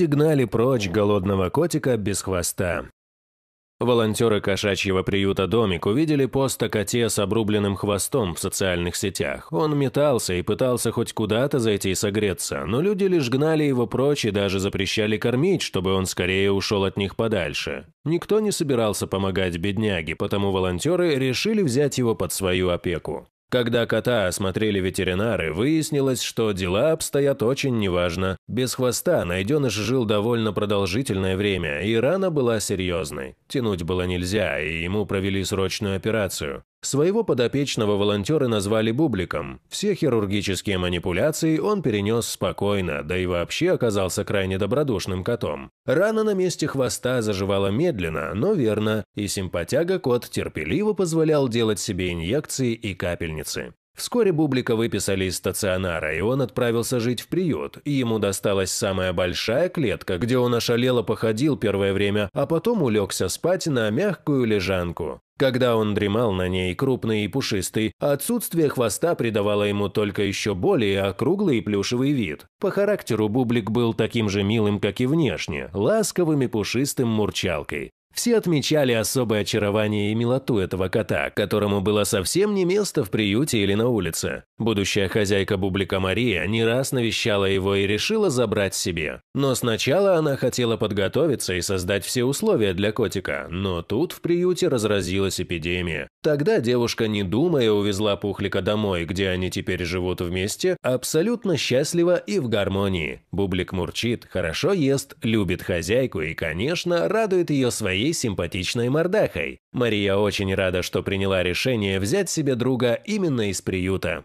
Люди гнали прочь голодного котика без хвоста. Волонтеры кошачьего приюта «Домик» увидели пост о коте с обрубленным хвостом в социальных сетях. Он метался и пытался хоть куда-то зайти и согреться, но люди лишь гнали его прочь и даже запрещали кормить, чтобы он скорее ушел от них подальше. Никто не собирался помогать бедняге, потому волонтеры решили взять его под свою опеку. Когда кота осмотрели ветеринары, выяснилось, что дела обстоят очень неважно. Без хвоста найденыш жил довольно продолжительное время, и рана была серьезной. Тянуть было нельзя, и ему провели срочную операцию. Своего подопечного волонтеры назвали Бубликом. Все хирургические манипуляции он перенес спокойно, да и вообще оказался крайне добродушным котом. Рана на месте хвоста заживала медленно, но верно, и симпатяга кот терпеливо позволял делать себе инъекции и капельницы. Вскоре Бублика выписали из стационара, и он отправился жить в приют, ему досталась самая большая клетка, где он ошалело походил первое время, а потом улегся спать на мягкую лежанку. Когда он дремал на ней, крупный и пушистый, отсутствие хвоста придавало ему только еще более округлый и плюшевый вид. По характеру Бублик был таким же милым, как и внешне, ласковым и пушистым мурчалкой. Все отмечали особое очарование и милоту этого кота, которому было совсем не место в приюте или на улице. Будущая хозяйка Бублика Мария не раз навещала его и решила забрать себе. Но сначала она хотела подготовиться и создать все условия для котика, но тут в приюте разразилась эпидемия. Тогда девушка, не думая, увезла Пухлика домой, где они теперь живут вместе, абсолютно счастливо и в гармонии. Бублик мурчит, хорошо ест, любит хозяйку и, конечно, радует ее своей своей симпатичной мордахой. Мария очень рада, что приняла решение взять себе друга именно из приюта.